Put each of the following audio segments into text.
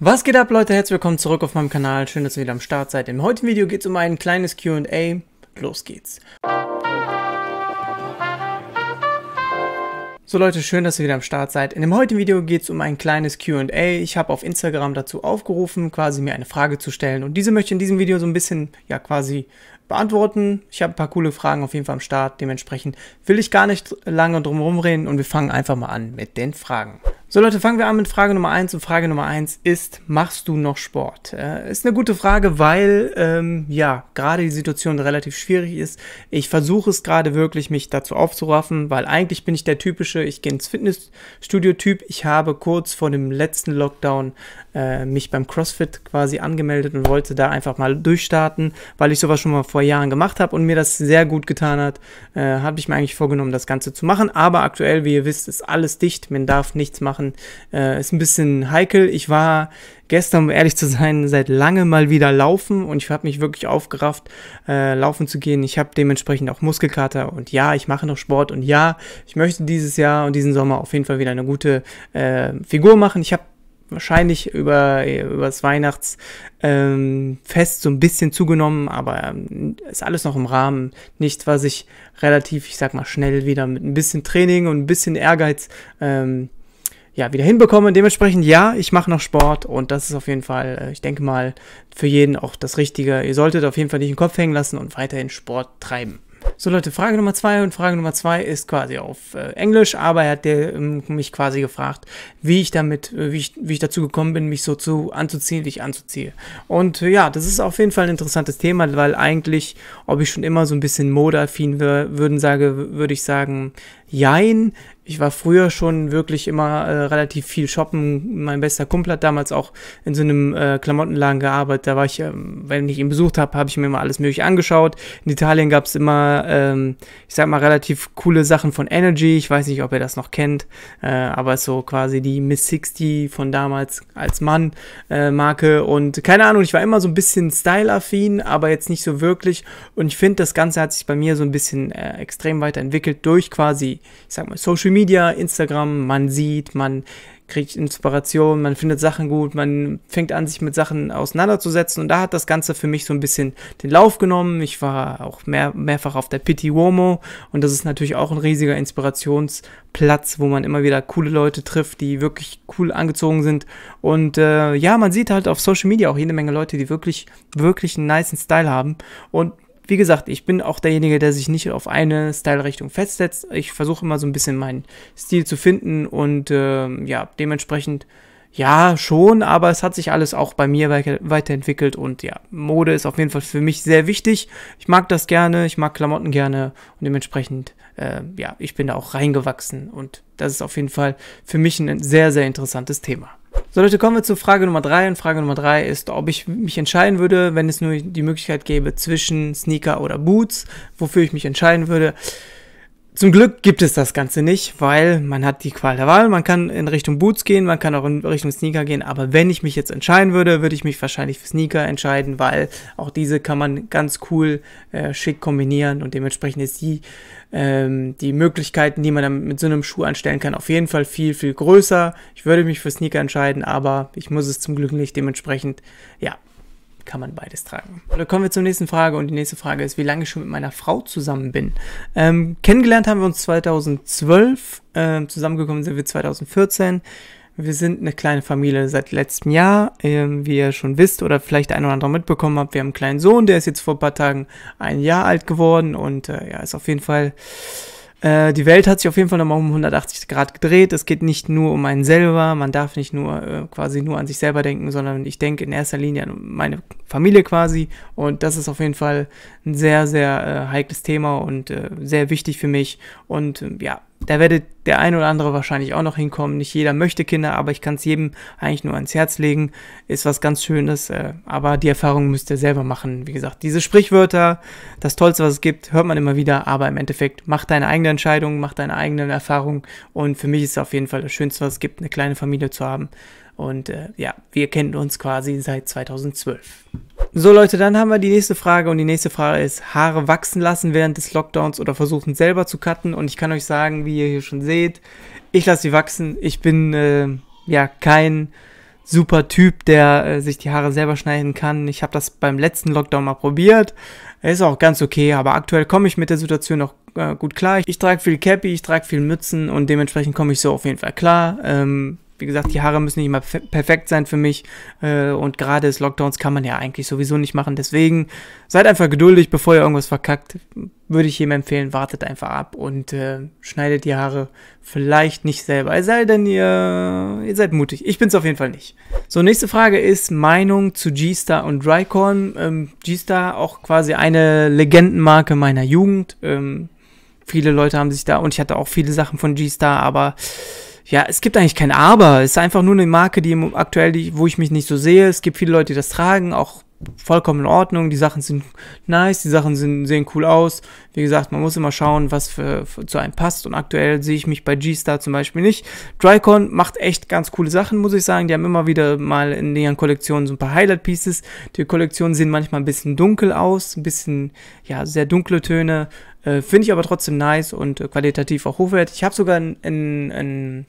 Was geht ab Leute, herzlich willkommen zurück auf meinem Kanal, schön, dass ihr wieder am Start seid. Im heutigen Video geht es um ein kleines Q&A, los geht's. So Leute, schön, dass ihr wieder am Start seid. In dem heutigen Video geht es um ein kleines Q&A. Ich habe auf Instagram dazu aufgerufen, quasi mir eine Frage zu stellen und diese möchte ich in diesem Video so ein bisschen, ja quasi beantworten. Ich habe ein paar coole Fragen auf jeden Fall am Start, dementsprechend will ich gar nicht lange drum herum reden und wir fangen einfach mal an mit den Fragen. So Leute, fangen wir an mit Frage Nummer eins. Und Frage Nummer eins ist, machst du noch Sport? Äh, ist eine gute Frage, weil ähm, ja, gerade die Situation relativ schwierig ist. Ich versuche es gerade wirklich, mich dazu aufzuraffen, weil eigentlich bin ich der typische, ich gehe ins Fitnessstudio-Typ. Ich habe kurz vor dem letzten Lockdown äh, mich beim CrossFit quasi angemeldet und wollte da einfach mal durchstarten, weil ich sowas schon mal vor Jahren gemacht habe und mir das sehr gut getan hat, äh, habe ich mir eigentlich vorgenommen, das Ganze zu machen. Aber aktuell, wie ihr wisst, ist alles dicht, man darf nichts machen. Äh, ist ein bisschen heikel. Ich war gestern, um ehrlich zu sein, seit lange mal wieder laufen und ich habe mich wirklich aufgerafft, äh, laufen zu gehen. Ich habe dementsprechend auch Muskelkater und ja, ich mache noch Sport und ja, ich möchte dieses Jahr und diesen Sommer auf jeden Fall wieder eine gute äh, Figur machen. Ich habe wahrscheinlich über, über das Weihnachtsfest ähm, so ein bisschen zugenommen, aber ähm, ist alles noch im Rahmen. Nichts, was ich relativ, ich sag mal, schnell wieder mit ein bisschen Training und ein bisschen Ehrgeiz ähm, ja, wieder hinbekomme. Dementsprechend, ja, ich mache noch Sport und das ist auf jeden Fall, äh, ich denke mal, für jeden auch das Richtige. Ihr solltet auf jeden Fall nicht den Kopf hängen lassen und weiterhin Sport treiben. So Leute, Frage Nummer zwei und Frage Nummer zwei ist quasi auf äh, Englisch, aber er hat der, ähm, mich quasi gefragt, wie ich damit, äh, wie, ich, wie ich dazu gekommen bin, mich so zu anzuziehen, wie ich anzuziehe. Und äh, ja, das ist auf jeden Fall ein interessantes Thema, weil eigentlich, ob ich schon immer so ein bisschen modeaffin würden sage, würde ich sagen, jein ich war früher schon wirklich immer äh, relativ viel shoppen. Mein bester Kumpel hat damals auch in so einem äh, Klamottenladen gearbeitet. Da war ich, ähm, wenn ich ihn besucht habe, habe ich mir immer alles Mögliche angeschaut. In Italien gab es immer, ähm, ich sag mal, relativ coole Sachen von Energy. Ich weiß nicht, ob ihr das noch kennt, äh, aber so quasi die Miss 60 von damals als Mann äh, Marke. Und keine Ahnung, ich war immer so ein bisschen style-affin, aber jetzt nicht so wirklich. Und ich finde, das Ganze hat sich bei mir so ein bisschen äh, extrem weiterentwickelt durch quasi, ich sag mal, Social Media, Instagram, man sieht, man kriegt Inspiration, man findet Sachen gut, man fängt an, sich mit Sachen auseinanderzusetzen. Und da hat das Ganze für mich so ein bisschen den Lauf genommen. Ich war auch mehr, mehrfach auf der Pitti Womo und das ist natürlich auch ein riesiger Inspirationsplatz, wo man immer wieder coole Leute trifft, die wirklich cool angezogen sind. Und äh, ja, man sieht halt auf Social Media auch jede Menge Leute, die wirklich, wirklich einen niceen Style haben. Und wie gesagt, ich bin auch derjenige, der sich nicht auf eine Style-Richtung festsetzt. Ich versuche immer so ein bisschen meinen Stil zu finden und äh, ja, dementsprechend ja, schon, aber es hat sich alles auch bei mir weiterentwickelt und ja, Mode ist auf jeden Fall für mich sehr wichtig. Ich mag das gerne, ich mag Klamotten gerne und dementsprechend äh, ja, ich bin da auch reingewachsen und das ist auf jeden Fall für mich ein sehr, sehr interessantes Thema. So Leute, kommen wir zu Frage Nummer 3 und Frage Nummer 3 ist, ob ich mich entscheiden würde, wenn es nur die Möglichkeit gäbe zwischen Sneaker oder Boots, wofür ich mich entscheiden würde. Zum Glück gibt es das Ganze nicht, weil man hat die Qual der Wahl. Man kann in Richtung Boots gehen, man kann auch in Richtung Sneaker gehen. Aber wenn ich mich jetzt entscheiden würde, würde ich mich wahrscheinlich für Sneaker entscheiden, weil auch diese kann man ganz cool äh, schick kombinieren und dementsprechend ist die, ähm, die Möglichkeiten, die man dann mit so einem Schuh anstellen kann, auf jeden Fall viel, viel größer. Ich würde mich für Sneaker entscheiden, aber ich muss es zum Glück nicht. Dementsprechend, ja, kann man beides tragen. Oder kommen wir zur nächsten Frage und die nächste Frage ist, wie lange ich schon mit meiner Frau zusammen bin. Ähm, kennengelernt haben wir uns 2012, ähm, zusammengekommen sind wir 2014. Wir sind eine kleine Familie seit letztem Jahr. Ähm, wie ihr schon wisst oder vielleicht ein oder andere mitbekommen habt, wir haben einen kleinen Sohn, der ist jetzt vor ein paar Tagen ein Jahr alt geworden und äh, ja, ist auf jeden Fall äh, die Welt hat sich auf jeden Fall nochmal um 180 Grad gedreht. Es geht nicht nur um einen selber. Man darf nicht nur äh, quasi nur an sich selber denken, sondern ich denke in erster Linie an meine Familie quasi. Und das ist auf jeden Fall ein sehr, sehr äh, heikles Thema und äh, sehr wichtig für mich. Und ähm, ja, da werdet der ein oder andere wahrscheinlich auch noch hinkommen. Nicht jeder möchte Kinder, aber ich kann es jedem eigentlich nur ans Herz legen. Ist was ganz Schönes, äh, aber die Erfahrung müsst ihr selber machen. Wie gesagt, diese Sprichwörter, das Tollste, was es gibt, hört man immer wieder, aber im Endeffekt mach deine eigene Entscheidung, mach deine eigenen Erfahrungen und für mich ist es auf jeden Fall das Schönste, was es gibt, eine kleine Familie zu haben. Und äh, ja, wir kennen uns quasi seit 2012. So Leute, dann haben wir die nächste Frage und die nächste Frage ist, Haare wachsen lassen während des Lockdowns oder versuchen selber zu cutten und ich kann euch sagen, wie ihr hier schon seht, ich lasse sie wachsen. Ich bin äh, ja kein super Typ, der äh, sich die Haare selber schneiden kann. Ich habe das beim letzten Lockdown mal probiert. Ist auch ganz okay, aber aktuell komme ich mit der Situation noch äh, gut klar. Ich, ich trage viel Cappy, ich trage viel Mützen und dementsprechend komme ich so auf jeden Fall klar. Ähm, wie gesagt, die Haare müssen nicht immer perfekt sein für mich. Äh, und gerade des Lockdowns kann man ja eigentlich sowieso nicht machen. Deswegen seid einfach geduldig, bevor ihr irgendwas verkackt. Würde ich jedem empfehlen, wartet einfach ab und äh, schneidet die Haare vielleicht nicht selber. Es sei denn, ihr, ihr seid mutig. Ich bin's auf jeden Fall nicht. So, nächste Frage ist Meinung zu G-Star und Drycorn. Ähm, G-Star auch quasi eine Legendenmarke meiner Jugend. Ähm, viele Leute haben sich da, und ich hatte auch viele Sachen von G-Star, aber ja, es gibt eigentlich kein Aber. Es ist einfach nur eine Marke, die aktuell, die, wo ich mich nicht so sehe. Es gibt viele Leute, die das tragen, auch vollkommen in Ordnung. Die Sachen sind nice, die Sachen sind, sehen cool aus. Wie gesagt, man muss immer schauen, was für, für zu einem passt. Und aktuell sehe ich mich bei G-Star zum Beispiel nicht. Drycon macht echt ganz coole Sachen, muss ich sagen. Die haben immer wieder mal in ihren Kollektionen so ein paar Highlight-Pieces. Die Kollektionen sehen manchmal ein bisschen dunkel aus, ein bisschen, ja, sehr dunkle Töne. Äh, Finde ich aber trotzdem nice und äh, qualitativ auch hochwertig. Ich habe sogar ein, ein, ein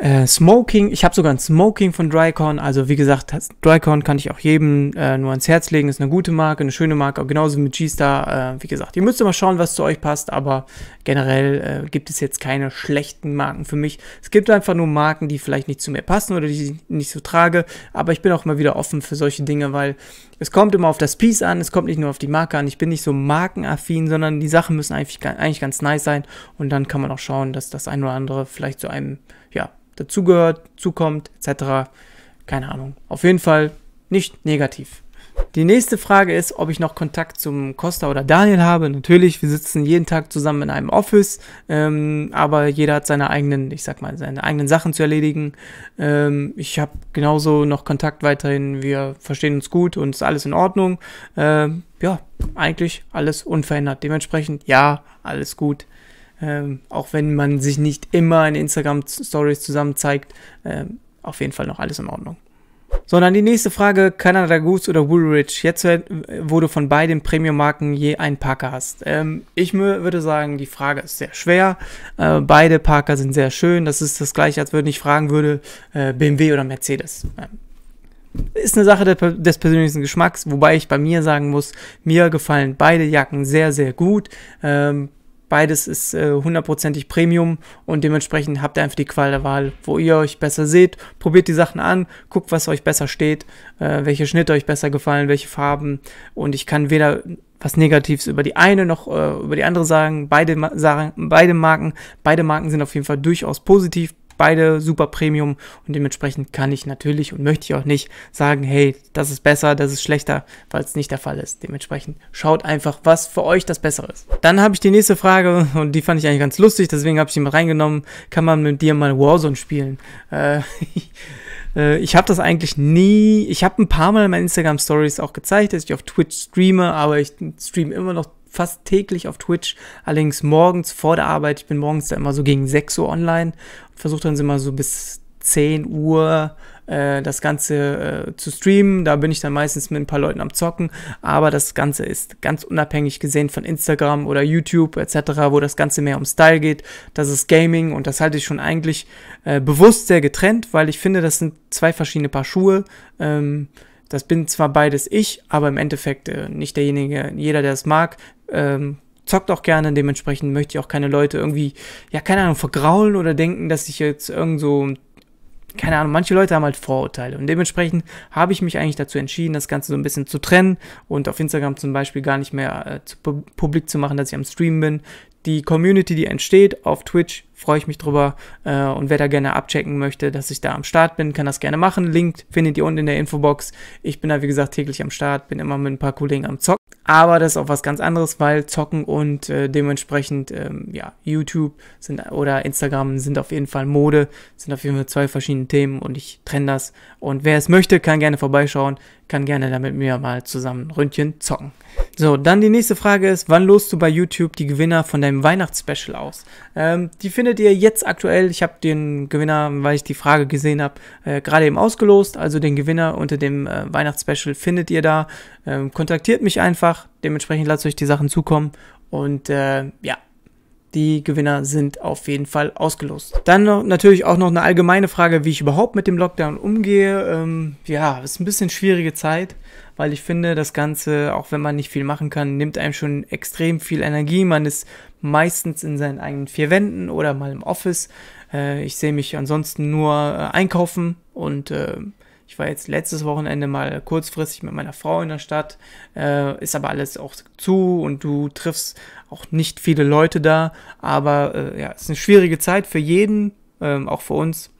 äh, Smoking, ich habe sogar ein Smoking von Drycorn, also wie gesagt, Drycorn kann ich auch jedem äh, nur ans Herz legen, ist eine gute Marke, eine schöne Marke, genauso mit G-Star, äh, wie gesagt, ihr müsst immer schauen, was zu euch passt, aber generell äh, gibt es jetzt keine schlechten Marken für mich. Es gibt einfach nur Marken, die vielleicht nicht zu mir passen oder die ich nicht so trage, aber ich bin auch mal wieder offen für solche Dinge, weil es kommt immer auf das Piece an, es kommt nicht nur auf die Marke an. Ich bin nicht so markenaffin, sondern die Sachen müssen eigentlich, eigentlich ganz nice sein. Und dann kann man auch schauen, dass das ein oder andere vielleicht zu einem, ja, dazugehört, zukommt, etc. Keine Ahnung. Auf jeden Fall nicht negativ. Die nächste Frage ist, ob ich noch Kontakt zum Costa oder Daniel habe. Natürlich, wir sitzen jeden Tag zusammen in einem Office, ähm, aber jeder hat seine eigenen, ich sag mal, seine eigenen Sachen zu erledigen. Ähm, ich habe genauso noch Kontakt weiterhin. Wir verstehen uns gut und ist alles in Ordnung. Ähm, ja, eigentlich alles unverändert. Dementsprechend, ja, alles gut. Ähm, auch wenn man sich nicht immer in Instagram Stories zusammen zeigt, ähm, auf jeden Fall noch alles in Ordnung. Sondern die nächste Frage, Canada Goose oder Woolrich? Jetzt, wo du von beiden Premium-Marken je einen Parker hast. Ähm, ich würde sagen, die Frage ist sehr schwer. Äh, beide Parker sind sehr schön. Das ist das gleiche, als würde ich fragen würde, äh, BMW oder Mercedes. Ähm, ist eine Sache des persönlichen Geschmacks, wobei ich bei mir sagen muss, mir gefallen beide Jacken sehr, sehr gut. Ähm, Beides ist äh, hundertprozentig äh, Premium und dementsprechend habt ihr einfach die Qual der Wahl, wo ihr euch besser seht. Probiert die Sachen an, guckt, was euch besser steht, äh, welche Schnitte euch besser gefallen, welche Farben. Und ich kann weder was Negatives über die eine noch äh, über die andere sagen. Beide, sagen. beide Marken, beide Marken sind auf jeden Fall durchaus positiv, beide super Premium und dementsprechend kann ich natürlich und möchte ich auch nicht sagen, hey, das ist besser, das ist schlechter, weil es nicht der Fall ist. Dementsprechend schaut einfach, was für euch das Bessere ist. Dann habe ich die nächste Frage und die fand ich eigentlich ganz lustig, deswegen habe ich sie mal reingenommen. Kann man mit dir mal Warzone spielen? Äh, äh ich habe das eigentlich nie, ich habe ein paar Mal in meinen Instagram Stories auch gezeigt, dass ich auf Twitch streame, aber ich streame immer noch fast täglich auf Twitch, allerdings morgens vor der Arbeit. Ich bin morgens da immer so gegen 6 Uhr online und versuche dann immer so bis 10 Uhr äh, das Ganze äh, zu streamen. Da bin ich dann meistens mit ein paar Leuten am Zocken, aber das Ganze ist ganz unabhängig gesehen von Instagram oder YouTube etc., wo das Ganze mehr um Style geht. Das ist Gaming und das halte ich schon eigentlich äh, bewusst sehr getrennt, weil ich finde, das sind zwei verschiedene Paar Schuhe. Ähm, das bin zwar beides ich, aber im Endeffekt äh, nicht derjenige, jeder, der es mag, ähm, zockt auch gerne, dementsprechend möchte ich auch keine Leute irgendwie, ja, keine Ahnung, vergraulen oder denken, dass ich jetzt irgend so, keine Ahnung, manche Leute haben halt Vorurteile und dementsprechend habe ich mich eigentlich dazu entschieden, das Ganze so ein bisschen zu trennen und auf Instagram zum Beispiel gar nicht mehr äh, zu, publik zu machen, dass ich am Stream bin die Community, die entsteht auf Twitch, freue ich mich drüber. Äh, und wer da gerne abchecken möchte, dass ich da am Start bin, kann das gerne machen. Link findet ihr unten in der Infobox. Ich bin da, wie gesagt, täglich am Start, bin immer mit ein paar Kollegen am Zocken. Aber das ist auch was ganz anderes, weil Zocken und äh, dementsprechend, ähm, ja, YouTube sind, oder Instagram sind auf jeden Fall Mode, sind auf jeden Fall zwei verschiedene Themen und ich trenne das. Und wer es möchte, kann gerne vorbeischauen kann gerne da mit mir mal zusammen Ründchen zocken. So, dann die nächste Frage ist, wann lost du bei YouTube die Gewinner von deinem Weihnachtsspecial aus? Ähm, die findet ihr jetzt aktuell. Ich habe den Gewinner, weil ich die Frage gesehen habe, äh, gerade eben ausgelost. Also den Gewinner unter dem äh, Weihnachtsspecial findet ihr da. Ähm, kontaktiert mich einfach. Dementsprechend lasst euch die Sachen zukommen. Und äh, ja, die Gewinner sind auf jeden Fall ausgelost. Dann noch, natürlich auch noch eine allgemeine Frage, wie ich überhaupt mit dem Lockdown umgehe. Ähm, ja, ist ein bisschen schwierige Zeit, weil ich finde, das Ganze, auch wenn man nicht viel machen kann, nimmt einem schon extrem viel Energie. Man ist meistens in seinen eigenen vier Wänden oder mal im Office. Äh, ich sehe mich ansonsten nur äh, einkaufen und äh, ich war jetzt letztes Wochenende mal kurzfristig mit meiner Frau in der Stadt, äh, ist aber alles auch zu und du triffst auch nicht viele Leute da. Aber äh, ja, es ist eine schwierige Zeit für jeden, ähm, auch für uns.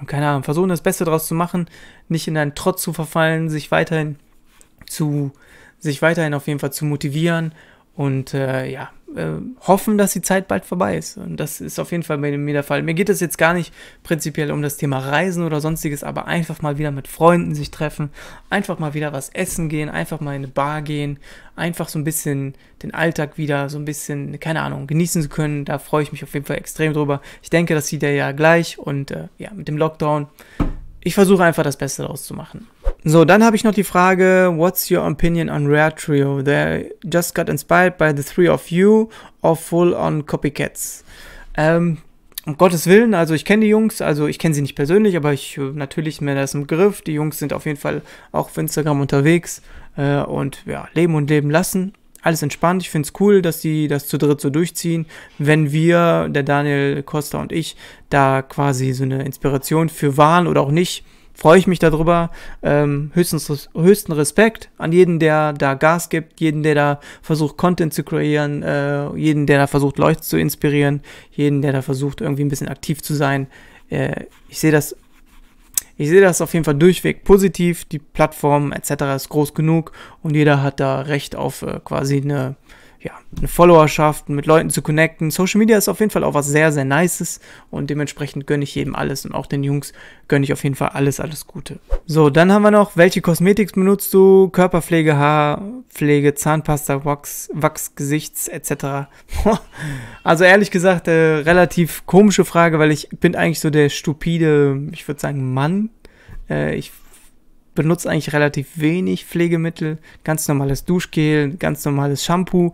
Und keine Ahnung, versuchen das Beste daraus zu machen, nicht in einen Trotz zu verfallen, sich weiterhin zu, sich weiterhin auf jeden Fall zu motivieren und äh, ja, äh, hoffen, dass die Zeit bald vorbei ist. Und das ist auf jeden Fall bei mir der Fall. Mir geht es jetzt gar nicht prinzipiell um das Thema Reisen oder sonstiges, aber einfach mal wieder mit Freunden sich treffen, einfach mal wieder was essen gehen, einfach mal in eine Bar gehen, einfach so ein bisschen den Alltag wieder so ein bisschen, keine Ahnung, genießen zu können. Da freue ich mich auf jeden Fall extrem drüber. Ich denke, das sieht er ja gleich und äh, ja, mit dem Lockdown. Ich versuche einfach das Beste daraus zu machen. So, dann habe ich noch die Frage, what's your opinion on Rare Trio? They just got inspired by the three of you or full on copycats? Ähm, um Gottes Willen, also ich kenne die Jungs, also ich kenne sie nicht persönlich, aber ich äh, natürlich mir das im Griff. Die Jungs sind auf jeden Fall auch auf Instagram unterwegs äh, und ja, leben und leben lassen. Alles entspannt. Ich finde es cool, dass sie das zu dritt so durchziehen. Wenn wir, der Daniel Costa und ich, da quasi so eine Inspiration für waren oder auch nicht, freue ich mich darüber. Ähm, höchstens, höchsten Respekt an jeden, der da Gas gibt, jeden, der da versucht, Content zu kreieren, äh, jeden, der da versucht, Leute zu inspirieren, jeden, der da versucht, irgendwie ein bisschen aktiv zu sein. Äh, ich sehe das. Ich sehe das auf jeden Fall durchweg positiv. Die Plattform etc. ist groß genug und jeder hat da Recht auf äh, quasi eine, ja, eine Followerschaft, mit Leuten zu connecten. Social Media ist auf jeden Fall auch was sehr, sehr Nices und dementsprechend gönne ich jedem alles und auch den Jungs gönne ich auf jeden Fall alles, alles Gute. So, dann haben wir noch, welche Kosmetik benutzt du? Körperpflege, Haarpflege, Zahnpasta, Wachs, Wachs Gesichts etc. also ehrlich gesagt, äh, relativ komische Frage, weil ich bin eigentlich so der stupide, ich würde sagen Mann. Äh, ich benutze eigentlich relativ wenig Pflegemittel, ganz normales Duschgel, ganz normales Shampoo,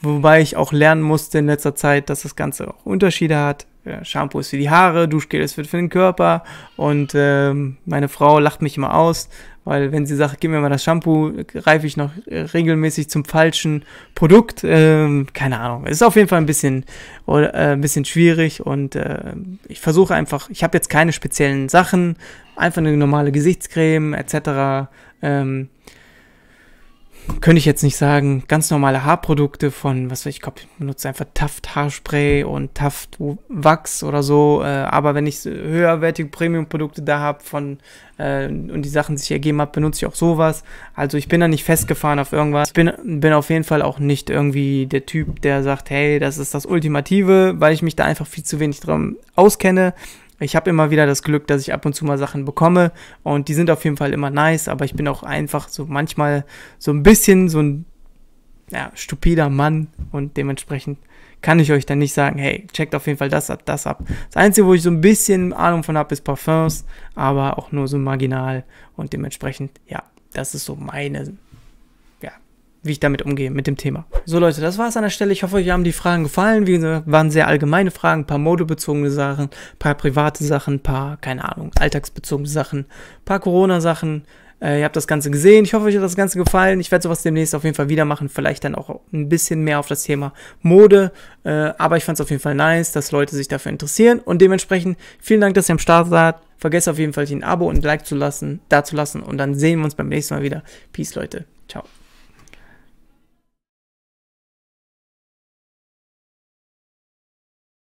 wobei ich auch lernen musste in letzter Zeit, dass das Ganze auch Unterschiede hat. Shampoo ist für die Haare, Duschgel ist für, den Körper und ähm, meine Frau lacht mich immer aus, weil wenn sie sagt, gib mir mal das Shampoo, reife ich noch äh, regelmäßig zum falschen Produkt. Ähm, keine Ahnung. Ist auf jeden Fall ein bisschen oder, äh, ein bisschen schwierig und äh, ich versuche einfach, ich habe jetzt keine speziellen Sachen, einfach eine normale Gesichtscreme etc. Ähm, könnte ich jetzt nicht sagen, ganz normale Haarprodukte von, was weiß ich, ich benutze einfach Taft Haarspray und Taft Wachs oder so. Äh, aber wenn ich höherwertige Premium-Produkte da habe von äh, und die Sachen sich ergeben habe, benutze ich auch sowas. Also ich bin da nicht festgefahren auf irgendwas. Ich bin, bin auf jeden Fall auch nicht irgendwie der Typ, der sagt, hey, das ist das Ultimative, weil ich mich da einfach viel zu wenig drum auskenne. Ich habe immer wieder das Glück, dass ich ab und zu mal Sachen bekomme und die sind auf jeden Fall immer nice, aber ich bin auch einfach so manchmal so ein bisschen so ein ja, stupider Mann und dementsprechend kann ich euch dann nicht sagen, hey, checkt auf jeden Fall das ab, das ab. Das Einzige, wo ich so ein bisschen Ahnung von habe, ist Parfums, aber auch nur so marginal und dementsprechend, ja, das ist so meine wie ich damit umgehe, mit dem Thema. So Leute, das war es an der Stelle. Ich hoffe, euch haben die Fragen gefallen. Wie gesagt, waren sehr allgemeine Fragen, ein paar modebezogene Sachen, ein paar private Sachen, ein paar, keine Ahnung, alltagsbezogene Sachen, ein paar Corona-Sachen. Äh, ihr habt das Ganze gesehen. Ich hoffe, euch hat das Ganze gefallen. Ich werde sowas demnächst auf jeden Fall wieder machen. Vielleicht dann auch ein bisschen mehr auf das Thema Mode. Äh, aber ich fand es auf jeden Fall nice, dass Leute sich dafür interessieren. Und dementsprechend vielen Dank, dass ihr am Start seid. Vergesst auf jeden Fall nicht ein Abo und ein Like zu lassen, da zu lassen. Und dann sehen wir uns beim nächsten Mal wieder. Peace, Leute. Ciao.